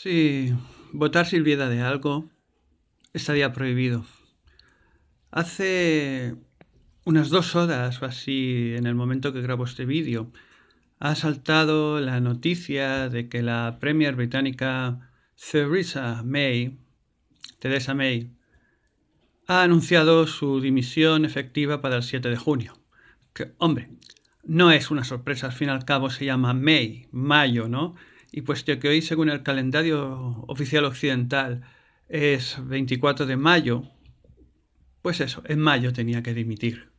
Sí, votar sirviera de algo estaría prohibido. Hace unas dos horas o así, en el momento que grabo este vídeo, ha saltado la noticia de que la Premier británica Theresa May, Theresa May, ha anunciado su dimisión efectiva para el 7 de junio. Que, hombre, no es una sorpresa, al fin y al cabo se llama May, mayo, ¿no? y puesto que hoy, según el calendario oficial occidental, es 24 de mayo, pues eso, en mayo tenía que dimitir,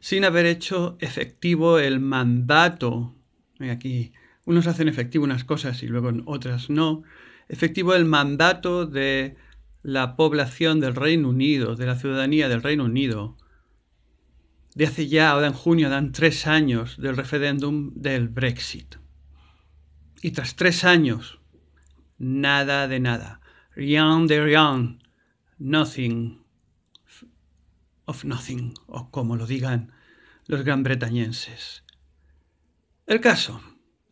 sin haber hecho efectivo el mandato, eh, aquí unos hacen efectivo unas cosas y luego otras no, efectivo el mandato de la población del Reino Unido, de la ciudadanía del Reino Unido, de hace ya, ahora en junio, dan tres años del referéndum del Brexit. Y tras tres años, nada de nada. Rien de rien. Nothing of nothing, o como lo digan los gran bretañenses. El caso,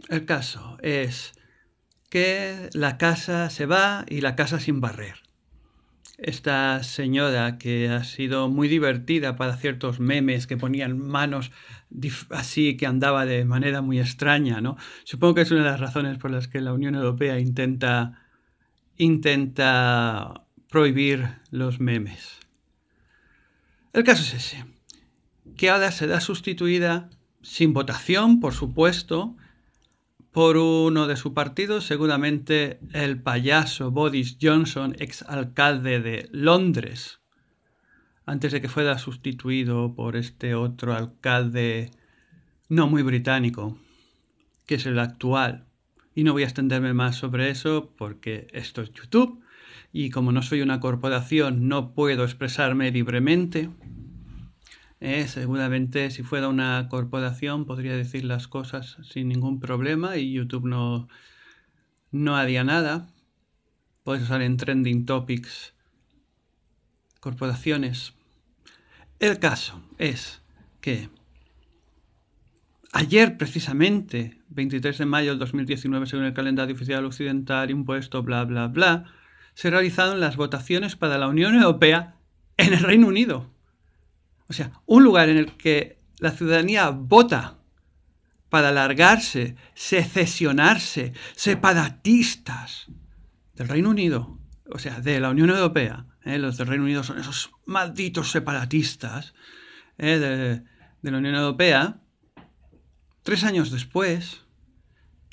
el caso es que la casa se va y la casa sin barrer esta señora que ha sido muy divertida para ciertos memes que ponían manos así que andaba de manera muy extraña, ¿no? Supongo que es una de las razones por las que la Unión Europea intenta intenta prohibir los memes. El caso es ese, que ahora da sustituida sin votación, por supuesto, por uno de su partido, seguramente el payaso Boris Johnson, ex alcalde de Londres, antes de que fuera sustituido por este otro alcalde no muy británico, que es el actual. Y no voy a extenderme más sobre eso porque esto es YouTube y como no soy una corporación no puedo expresarme libremente. Eh, seguramente si fuera una corporación podría decir las cosas sin ningún problema y YouTube no, no haría nada. Por usar en trending topics. Corporaciones. El caso es que ayer precisamente, 23 de mayo del 2019, según el calendario oficial occidental, impuesto, bla, bla, bla, se realizaron las votaciones para la Unión Europea en el Reino Unido. O sea, un lugar en el que la ciudadanía vota para alargarse, secesionarse, separatistas del Reino Unido, o sea, de la Unión Europea. ¿eh? Los del Reino Unido son esos malditos separatistas ¿eh? de, de la Unión Europea. Tres años después,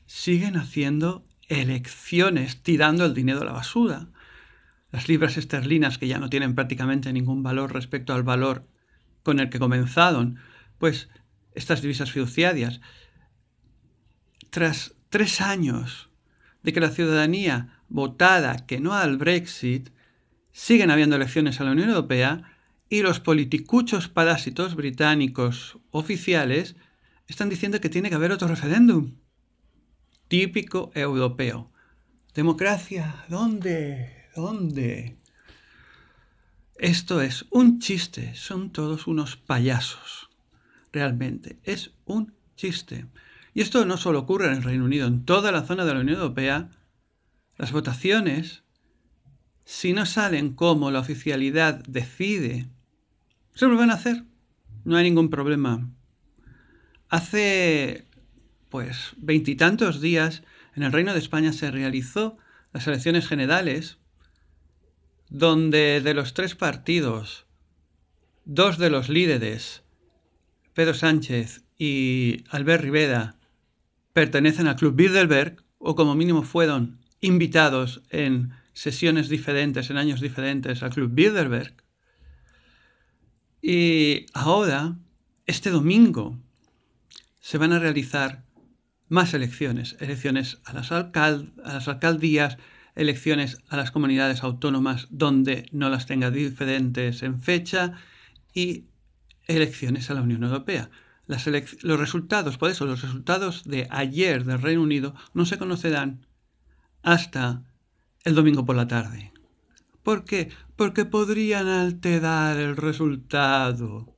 siguen haciendo elecciones tirando el dinero a la basura. Las libras esterlinas, que ya no tienen prácticamente ningún valor respecto al valor con el que comenzaron pues estas divisas fiduciarias. Tras tres años de que la ciudadanía votada que no al Brexit, siguen habiendo elecciones a la Unión Europea y los politicuchos parásitos británicos oficiales están diciendo que tiene que haber otro referéndum. Típico europeo. Democracia, ¿dónde? ¿Dónde? Esto es un chiste, son todos unos payasos. Realmente, es un chiste. Y esto no solo ocurre en el Reino Unido, en toda la zona de la Unión Europea, las votaciones, si no salen como la oficialidad decide, se van a hacer. No hay ningún problema. Hace, pues, veintitantos días, en el Reino de España se realizó las elecciones generales donde de los tres partidos, dos de los líderes, Pedro Sánchez y Albert Rivera, pertenecen al Club Bilderberg, o como mínimo fueron invitados en sesiones diferentes, en años diferentes al Club Bilderberg. Y ahora, este domingo, se van a realizar más elecciones, elecciones a las, a las alcaldías, elecciones a las comunidades autónomas donde no las tenga diferentes en fecha y elecciones a la Unión Europea. los resultados, por eso, los resultados de ayer del Reino Unido no se conocerán hasta el domingo por la tarde. ¿Por qué? Porque podrían alterar el resultado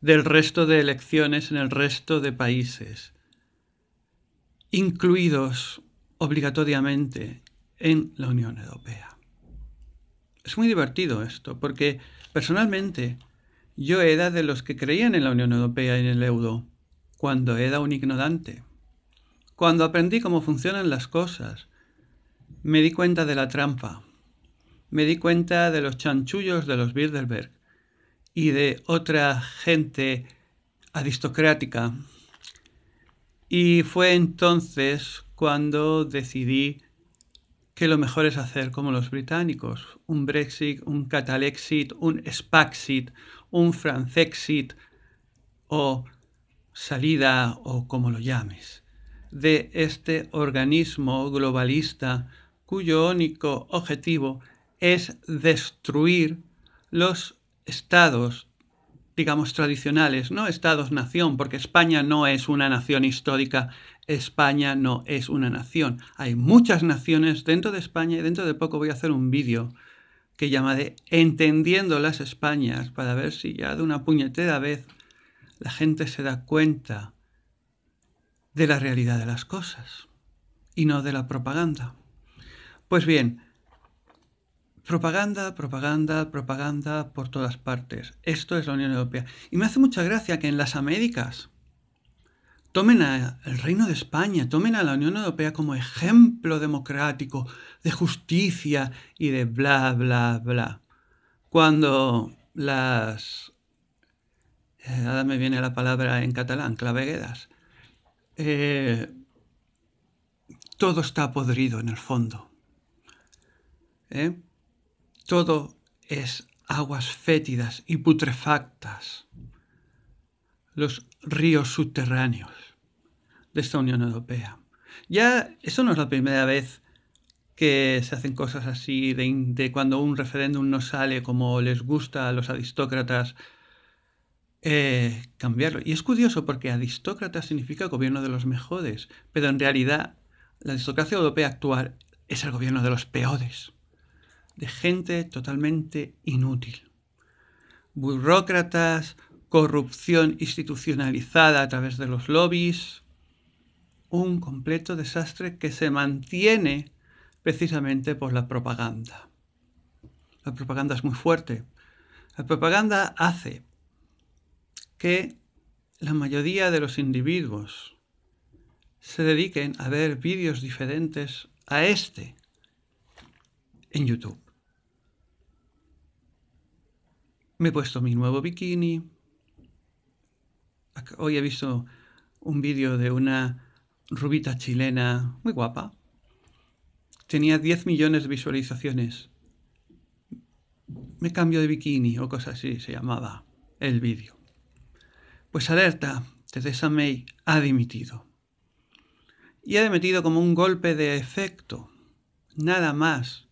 del resto de elecciones en el resto de países, incluidos obligatoriamente en la Unión Europea. Es muy divertido esto, porque personalmente yo era de los que creían en la Unión Europea y en el Eudo cuando era un ignorante. Cuando aprendí cómo funcionan las cosas, me di cuenta de la trampa, me di cuenta de los chanchullos de los Bilderberg y de otra gente aristocrática. Y fue entonces cuando decidí que lo mejor es hacer como los británicos, un Brexit, un Catalexit, un Spaxit, un Francexit o salida o como lo llames, de este organismo globalista cuyo único objetivo es destruir los estados digamos, tradicionales, ¿no? Estados-nación, porque España no es una nación histórica, España no es una nación. Hay muchas naciones dentro de España y dentro de poco voy a hacer un vídeo que llama de Entendiendo las Españas para ver si ya de una puñetera vez la gente se da cuenta de la realidad de las cosas y no de la propaganda. Pues bien, Propaganda, propaganda, propaganda por todas partes. Esto es la Unión Europea. Y me hace mucha gracia que en las Américas tomen al Reino de España, tomen a la Unión Europea como ejemplo democrático, de justicia y de bla, bla, bla. Cuando las... Eh, ahora me viene la palabra en catalán, claveguedas. Eh, todo está podrido en el fondo. ¿Eh? Todo es aguas fétidas y putrefactas. Los ríos subterráneos de esta Unión Europea. Ya, eso no es la primera vez que se hacen cosas así, de, cuando un referéndum no sale como les gusta a los aristócratas, eh, cambiarlo. Y es curioso porque aristócrata significa gobierno de los mejores, pero en realidad la aristocracia europea actual es el gobierno de los peores de gente totalmente inútil. Burócratas, corrupción institucionalizada a través de los lobbies, un completo desastre que se mantiene precisamente por la propaganda. La propaganda es muy fuerte. La propaganda hace que la mayoría de los individuos se dediquen a ver vídeos diferentes a este en YouTube. Me he puesto mi nuevo bikini. Hoy he visto un vídeo de una rubita chilena muy guapa. Tenía 10 millones de visualizaciones. Me cambio de bikini o cosa así se llamaba el vídeo. Pues alerta, Teresa May ha dimitido. Y ha dimitido como un golpe de efecto. Nada más.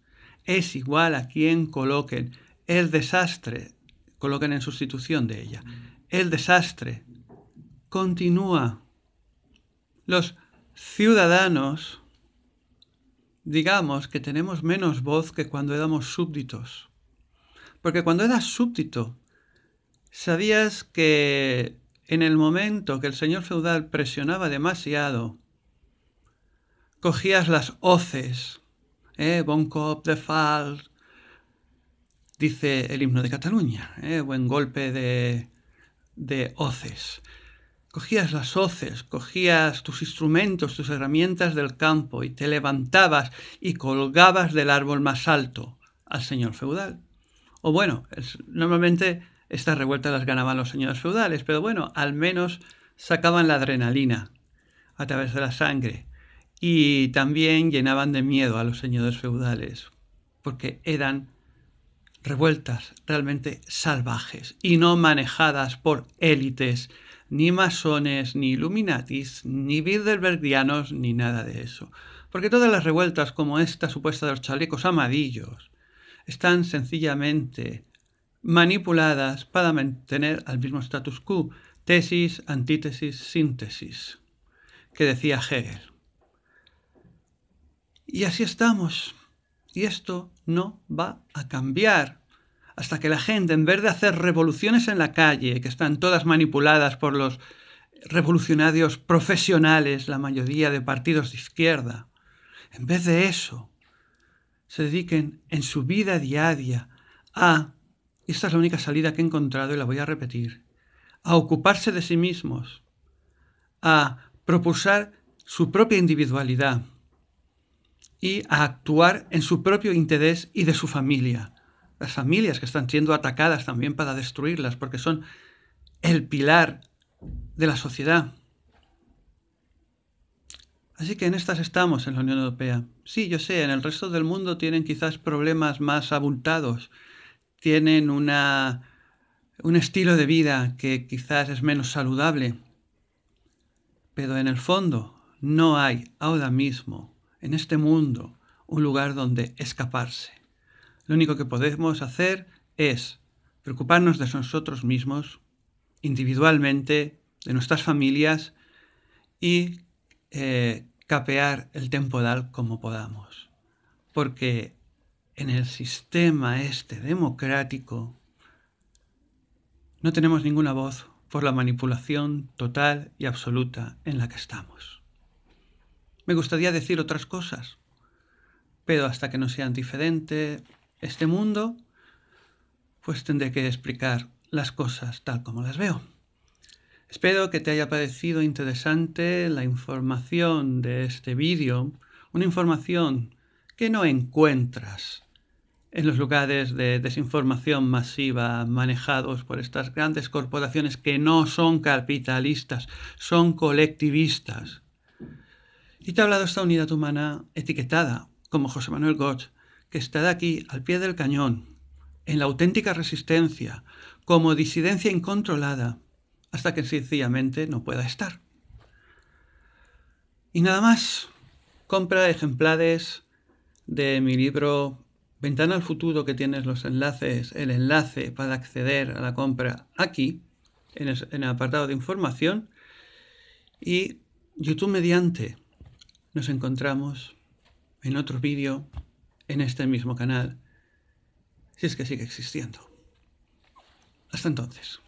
Es igual a quien coloquen. El desastre colocan en sustitución de ella. El desastre continúa. Los ciudadanos, digamos que tenemos menos voz que cuando éramos súbditos. Porque cuando eras súbdito, sabías que en el momento que el señor feudal presionaba demasiado, cogías las hoces, eh, bon de fal, Dice el himno de Cataluña, ¿eh? buen golpe de, de hoces. Cogías las hoces, cogías tus instrumentos, tus herramientas del campo y te levantabas y colgabas del árbol más alto al señor feudal. O bueno, normalmente estas revueltas las ganaban los señores feudales, pero bueno, al menos sacaban la adrenalina a través de la sangre y también llenaban de miedo a los señores feudales, porque eran revueltas realmente salvajes y no manejadas por élites, ni masones, ni illuminatis, ni bilderbergianos, ni nada de eso. Porque todas las revueltas como esta supuesta de los chalecos amarillos están sencillamente manipuladas para mantener al mismo status quo, tesis, antítesis, síntesis, que decía Hegel. Y así estamos. Y esto no va a cambiar hasta que la gente, en vez de hacer revoluciones en la calle, que están todas manipuladas por los revolucionarios profesionales, la mayoría de partidos de izquierda, en vez de eso, se dediquen en su vida diaria a, y esta es la única salida que he encontrado y la voy a repetir, a ocuparse de sí mismos, a propulsar su propia individualidad, y a actuar en su propio interés y de su familia. Las familias que están siendo atacadas también para destruirlas, porque son el pilar de la sociedad. Así que en estas estamos en la Unión Europea. Sí, yo sé, en el resto del mundo tienen quizás problemas más abultados, tienen una, un estilo de vida que quizás es menos saludable, pero en el fondo no hay ahora mismo en este mundo, un lugar donde escaparse. Lo único que podemos hacer es preocuparnos de nosotros mismos, individualmente, de nuestras familias y eh, capear el temporal como podamos. Porque en el sistema este democrático no tenemos ninguna voz por la manipulación total y absoluta en la que estamos. Me gustaría decir otras cosas, pero hasta que no sea diferente este mundo, pues tendré que explicar las cosas tal como las veo. Espero que te haya parecido interesante la información de este vídeo, una información que no encuentras en los lugares de desinformación masiva manejados por estas grandes corporaciones que no son capitalistas, son colectivistas. Y te ha hablado esta unidad humana etiquetada como José Manuel Gotch, que está de aquí al pie del cañón, en la auténtica resistencia, como disidencia incontrolada, hasta que sencillamente no pueda estar. Y nada más, compra ejemplares de mi libro Ventana al futuro que tienes los enlaces, el enlace para acceder a la compra aquí, en el apartado de información, y YouTube mediante. Nos encontramos en otro vídeo en este mismo canal, si es que sigue existiendo. Hasta entonces.